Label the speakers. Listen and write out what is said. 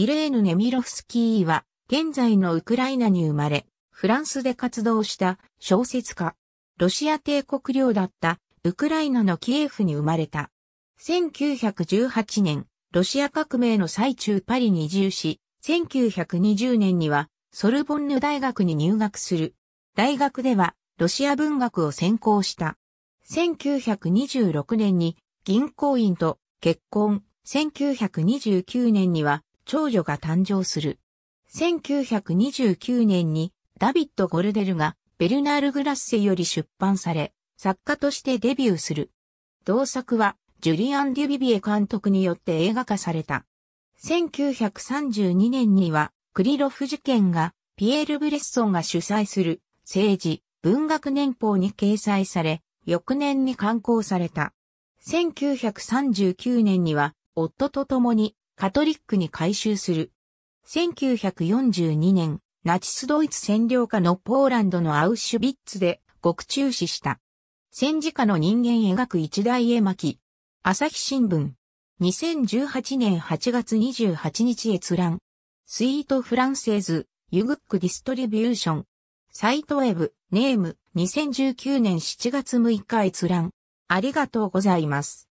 Speaker 1: イレーヌ・ネミロフスキーは、現在のウクライナに生まれ、フランスで活動し
Speaker 2: た小説家。ロシア帝国領だったウクライナのキエフに生まれた。1918年、ロシア革命の最中パリに移住し、1920年にはソルボンヌ大学に入学する。大学ではロシア文学を専攻した。1926年に銀行員と結婚。1929年には長女が誕生する。1929年にダビッド・ゴルデルがベルナール・グラッセより出版され、作家としてデビューする。同作はジュリアン・デュビビエ監督によって映画化された。1932年にはクリロフ事件がピエール・ブレッソンが主催する政治文学年報に掲載され、翌年に刊行された。1939年には夫と共にカトリックに改修する。1942年、ナチスドイツ占領下のポーランドのアウシュビッツで獄中死した。戦時下の人間描く一大絵巻。朝日新聞。2018年8月28日閲覧。スイートフランセーズ、ユグックディストリビューション。サイトウェブ、
Speaker 1: ネーム、2019年7月6日閲覧。ありがとうございます。